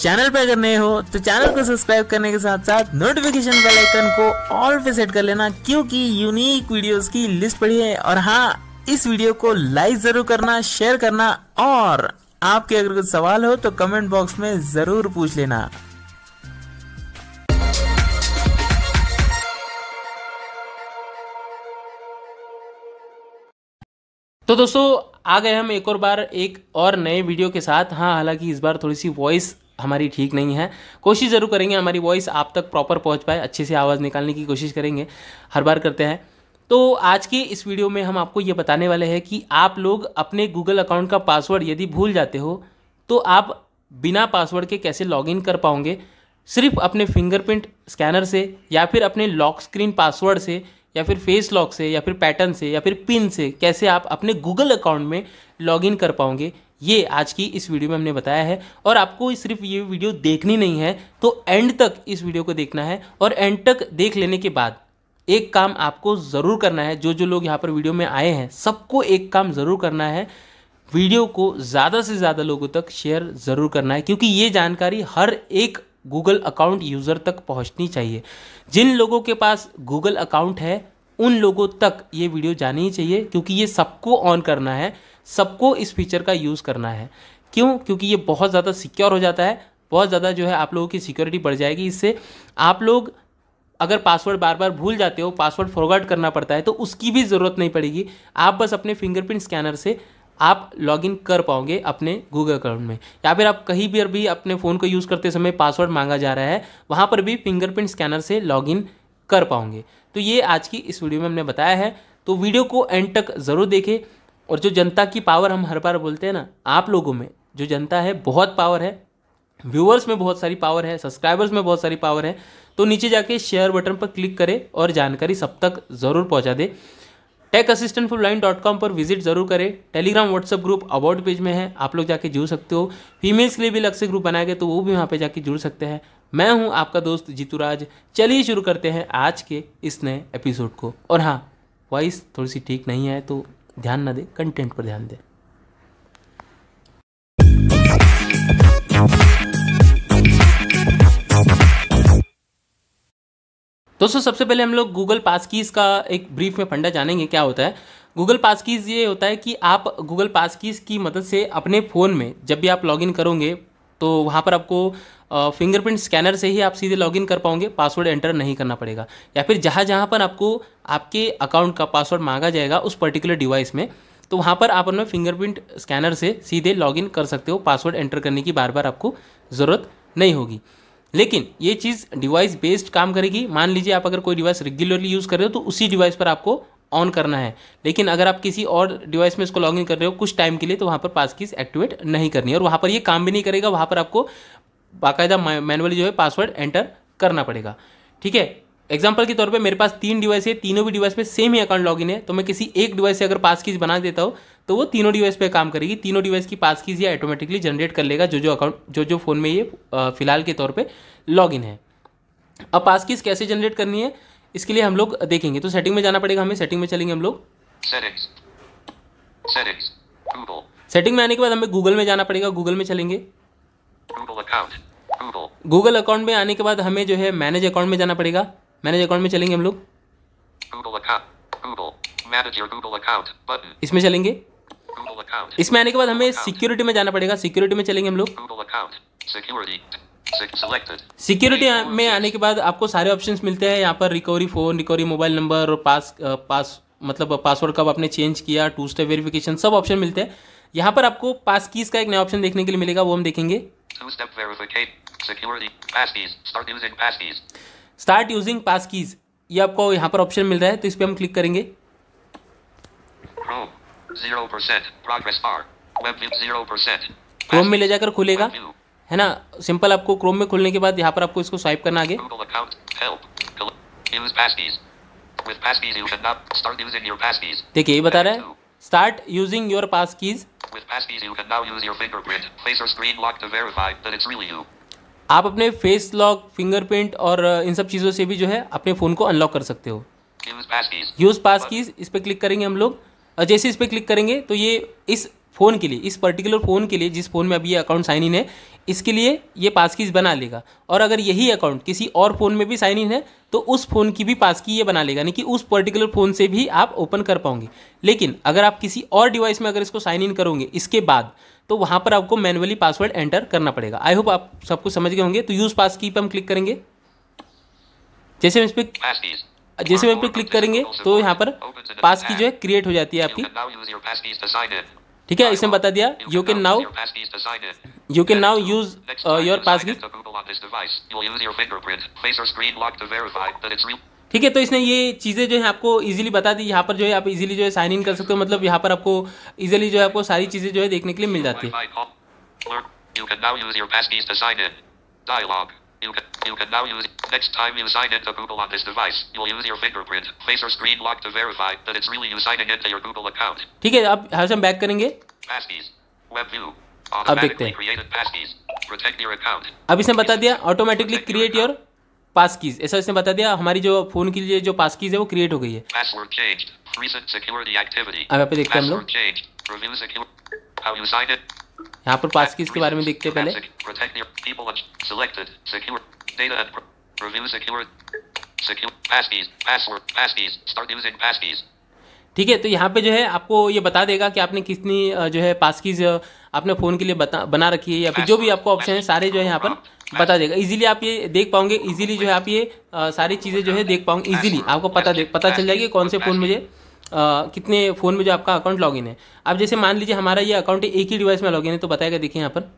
Channel पर अगर नए हो तो चैनल को सब्सक्राइब करने के साथ साथ नोटिफिकेशन बेल आइकन को ऑल पे सेट कर लेना क्योंकि यूनिक वीडियोस की लिस्ट पड़ी है और हाँ इस वीडियो को लाइक जरूर करना शेयर करना और आपके अगर कुछ सवाल हो तो कमेंट बॉक्स में जरूर पूछ लेना तो दोस्तों आ गए हम एक और बार एक और नए वीडियो के साथ हाँ हालांकि इस बार थोड़ी सी वॉइस हमारी ठीक नहीं है कोशिश ज़रूर करेंगे हमारी वॉइस आप तक प्रॉपर पहुंच पाए अच्छे से आवाज़ निकालने की कोशिश करेंगे हर बार करते हैं तो आज के इस वीडियो में हम आपको ये बताने वाले हैं कि आप लोग अपने गूगल अकाउंट का पासवर्ड यदि भूल जाते हो तो आप बिना पासवर्ड के कैसे लॉगिन कर पाओगे सिर्फ अपने फिंगरप्रिंट स्कैनर से या फिर अपने लॉक स्क्रीन पासवर्ड से या फिर फेस लॉक से या फिर पैटर्न से या फिर पिन से कैसे आप अपने गूगल अकाउंट में लॉगिन कर पाओगे ये आज की इस वीडियो में हमने बताया है और आपको सिर्फ ये वीडियो देखनी नहीं है तो एंड तक इस वीडियो को देखना है और एंड तक देख लेने के बाद एक काम आपको ज़रूर करना है जो जो लोग यहाँ पर वीडियो में आए हैं सबको एक काम ज़रूर करना है वीडियो को ज़्यादा से ज़्यादा लोगों तक शेयर ज़रूर करना है क्योंकि ये जानकारी हर एक गूगल अकाउंट यूज़र तक पहुँचनी चाहिए जिन लोगों के पास गूगल अकाउंट है उन लोगों तक ये वीडियो जानी ही चाहिए क्योंकि ये सबको ऑन करना है सबको इस फीचर का यूज़ करना है क्यों क्योंकि ये बहुत ज़्यादा सिक्योर हो जाता है बहुत ज़्यादा जो है आप लोगों की सिक्योरिटी बढ़ जाएगी इससे आप लोग अगर पासवर्ड बार बार भूल जाते हो पासवर्ड फॉरवर्ड करना पड़ता है तो उसकी भी ज़रूरत नहीं पड़ेगी आप बस अपने फिंगरप्रिंट स्कैनर से आप लॉगिन कर पाओगे अपने गूगल अकाउंट में या फिर आप कहीं भी अभी अपने फ़ोन को यूज़ करते समय पासवर्ड मांगा जा रहा है वहाँ पर भी फिंगरप्रिंट स्कैनर से लॉगिन कर पाओगे तो ये आज की इस वीडियो में हमने बताया है तो वीडियो को एंड तक ज़रूर देखें और जो जनता की पावर हम हर बार बोलते हैं ना आप लोगों में जो जनता है बहुत पावर है व्यूअर्स में बहुत सारी पावर है सब्सक्राइबर्स में बहुत सारी पावर है तो नीचे जाके शेयर बटन पर क्लिक करें और जानकारी सब तक ज़रूर पहुंचा दे tech assistant for blind dot com पर विजिट जरूर करें Telegram WhatsApp group about page में है आप लोग जाके जुड़ सकते हो फीमेल्स के लिए भी अलग से ग्रुप बनाए गए तो वो भी वहाँ पे जाके जुड़ सकते हैं मैं हूँ आपका दोस्त जीतू राज चलिए शुरू करते हैं आज के इस नए एपिसोड को और हाँ वॉइस थोड़ी सी ठीक नहीं है तो ध्यान ना दे कंटेंट पर ध्यान दे दोस्तों सबसे पहले हम लोग गूगल पास कीज़ का एक ब्रीफ में फंडा जानेंगे क्या होता है गूगल पास कीज़ ये होता है कि आप गूगल पास कीज़ की मदद से अपने फ़ोन में जब भी आप लॉगिन करोगे तो वहां पर आपको फिंगरप्रिंट स्कैनर से ही आप सीधे लॉगिन कर पाओगे पासवर्ड एंटर नहीं करना पड़ेगा या फिर जहाँ जहाँ पर आपको आपके अकाउंट का पासवर्ड मांगा जाएगा उस पर्टिकुलर डिवाइस में तो वहाँ पर आप अपना फिंगरप्रिंट स्कैनर से सीधे लॉगिन कर सकते हो पासवर्ड एंटर करने की बार बार आपको ज़रूरत नहीं होगी लेकिन ये चीज़ डिवाइस बेस्ड काम करेगी मान लीजिए आप अगर कोई डिवाइस रेगुलरली यूज़ कर रहे हो तो उसी डिवाइस पर आपको ऑन करना है लेकिन अगर आप किसी और डिवाइस में इसको लॉगिन कर रहे हो कुछ टाइम के लिए तो वहाँ पर पास कीज एक्टिवेट नहीं करनी है और वहाँ पर ये काम भी नहीं करेगा वहाँ पर आपको बाकायदा मैनुअली जो है पासवर्ड एंटर करना पड़ेगा ठीक है एग्जाम्पल के तौर पे मेरे पास तीन डिवाइस है तीनों भी डिवाइस में सेम ही अकाउंट लॉगिन है तो मैं किसी एक डिवाइस से अगर पास कीज बना देता हूँ तो वो तीनों डिवाइस पे काम करेगी तीनों डिवाइस की पास कीज ये ऑटोमेटिकली जनरेट कर लेगा जो जो अकाउंट जो जो फ़ोन में ये फिलहाल के तौर पर लॉगिन है अब पास कीज कैसे जनरेट करनी है इसके लिए हम लोग देखेंगे तो सेटिंग में जाना पड़ेगा हमें सेटिंग में चलेंगे हम लोग सेटिंग में आने के बाद हमें गूगल में जाना पड़ेगा गूगल में चलेंगे गूगल अकाउंट गूगल अकाउंट में आने के बाद हमें जो है मैनेज अकाउंट में जाना पड़ेगा मैनेज अकाउंट में चलेंगे हम लोग Google account Google manager Google account button इसमें चलेंगे इसमें आने के बाद हमें सिक्योरिटी में जाना पड़ेगा सिक्योरिटी में चलेंगे हम लोग सिक्योरिटी में आने के बाद आपको सारे ऑप्शंस मिलते हैं यहाँ पर recovery phone recovery mobile number और पास पास मतलब पासवर्ड कब आपने चेंज किया टू स्टेप वेरिफिकेशन सब ऑप्शन मिलते हैं यहाँ पर आपको पास कीज का एक नया ऑप्शन देखने के लिए मिलेगा वो हम देखेंगे Two-step verification. Security. Passkeys. Start using passkeys. Start using passkeys. ये आपको यहाँ पर ऑप्शन मिल रहा है तो इस पर हम क्लिक करेंगे क्रोम में ले जाकर खुलेगा है ना सिंपल आपको क्रोम में खुलने के बाद यहाँ पर आपको इसको स्वाइप करना आगे देखिए ये बता रहा है start using your passkeys with passkeys you can now use your fingerprint, face or screen lock to verify that it's really you. आप अपने फेस लॉक फिंगरप्रिंट और uh, इन सब चीज़ों से भी जो है अपने फ़ोन को अनलॉक कर सकते हो यूज़ पास कीज इस पर क्लिक करेंगे हम लोग और जैसे इस पर क्लिक करेंगे तो ये इस फ़ोन के लिए इस पर्टिकुलर फ़ोन के लिए जिस फ़ोन में अभी ये अकाउंट साइन इन है इसके लिए ये पास कीज बना लेगा और अगर यही अकाउंट किसी और फ़ोन में भी साइन इन है तो उस फ़ोन की भी पास की ये बना लेगा यानी कि उस पर्टिकुलर फ़ोन से भी आप ओपन कर पाओगे लेकिन अगर आप किसी और डिवाइस में अगर इसको साइन इन करोगे इसके बाद तो वहाँ पर आपको मैनुअली पासवर्ड एंटर करना पड़ेगा आई होप आप सबको समझ गए होंगे तो यूज़ पास की पर हम क्लिक करेंगे जैसे हम इस पर जैसे हम इस पर क्लिक करेंगे तो यहाँ पर पास की जो है क्रिएट हो जाती है आपकी ठीक है इसमें बता दिया you can now you can now use your pass ठीक है तो इसने ये चीज़ें जो है आपको इजीली बता दी यहाँ पर जो है आप इजीली जो है साइन इन कर सकते हो मतलब यहाँ पर आपको इजीली जो है आपको सारी चीज़ें जो है देखने के लिए मिल जाती है You can, you can now use it. next time you sign into Google on this device, you'll use your fingerprint, face or screen lock to verify that it's really you signing into your Google account. ठीक है अब हर हम back करेंगे passkeys web view अब देखते हैं अब इसने बता दिया automatically create your passkeys ऐसा इसने बता दिया हमारी जो फोन के लिए जो पास कीज है वो क्रिएट हो गई है अब देखते हैं हम लोग यहाँ पर पास की इसके बारे में देखते पहले ठीक है तो यहाँ पे जो है आपको ये बता देगा कि आपने कितनी जो है पास की आपने फ़ोन के लिए बता बना रखी है या फिर जो भी आपको ऑप्शन है सारे जो है यहाँ पर बता देगा इजीली आप ये देख पाओगे इजीली जो है आप ये सारी चीज़ें जो है देख पाओगे इजीली आपको पता पता चल जाएगी कौन से फ़ोन मुझे कितने फ़ोन में जो आपका अकाउंट लॉग है आप जैसे मान लीजिए हमारा ये अकाउंट एक ही डिवाइस में लॉग है तो बताएगा देखिए यहाँ पर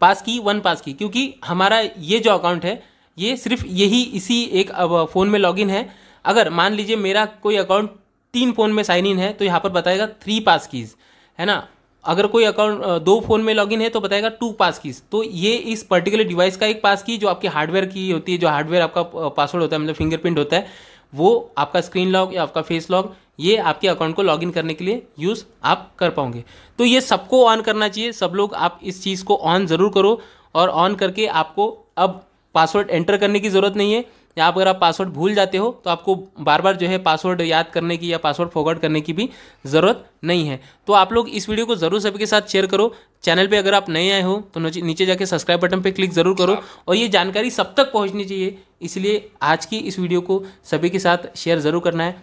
पास की वन पास की क्योंकि हमारा ये जो अकाउंट है ये सिर्फ यही इसी एक फ़ोन में लॉगिन है अगर मान लीजिए मेरा कोई अकाउंट तीन फ़ोन में साइन इन है तो यहाँ पर बताएगा थ्री पास कीज़ है ना अगर कोई अकाउंट दो फ़ोन में लॉगिन है तो बताएगा टू पास कीज तो ये इस पर्टिकुलर डिवाइस का एक पास की जो आपकी हार्डवेयर की होती है जो हार्डवेयर आपका पासवर्ड होता है मतलब फिंगरप्रिंट होता है वो आपका स्क्रीन लॉग या आपका फेस लॉग ये आपके अकाउंट को लॉगिन करने के लिए यूज़ आप कर पाओगे तो ये सबको ऑन करना चाहिए सब लोग आप इस चीज़ को ऑन ज़रूर करो और ऑन करके आपको अब पासवर्ड एंटर करने की ज़रूरत नहीं है या अगर आप पासवर्ड भूल जाते हो तो आपको बार बार जो है पासवर्ड याद करने की या पासवर्ड फॉरवर्ड करने की भी ज़रूरत नहीं है तो आप लोग इस वीडियो को ज़रूर सभी के साथ शेयर करो चैनल पे अगर आप नए आए हो तो नीचे जाके सब्सक्राइब बटन पे क्लिक ज़रूर करो हाँ। और ये जानकारी सब तक पहुँचनी चाहिए इसलिए आज की इस वीडियो को सभी के साथ शेयर ज़रूर करना है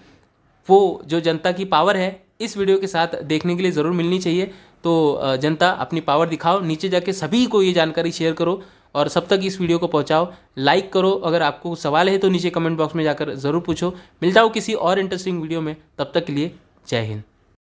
वो जो जनता की पावर है इस वीडियो के साथ देखने के लिए ज़रूर मिलनी चाहिए तो जनता अपनी पावर दिखाओ नीचे जाके सभी को ये जानकारी शेयर करो और सब तक इस वीडियो को पहुँचाओ लाइक करो अगर आपको सवाल है तो नीचे कमेंट बॉक्स में जाकर ज़रूर पूछो मिलता हूँ किसी और इंटरेस्टिंग वीडियो में तब तक के लिए जय हिंद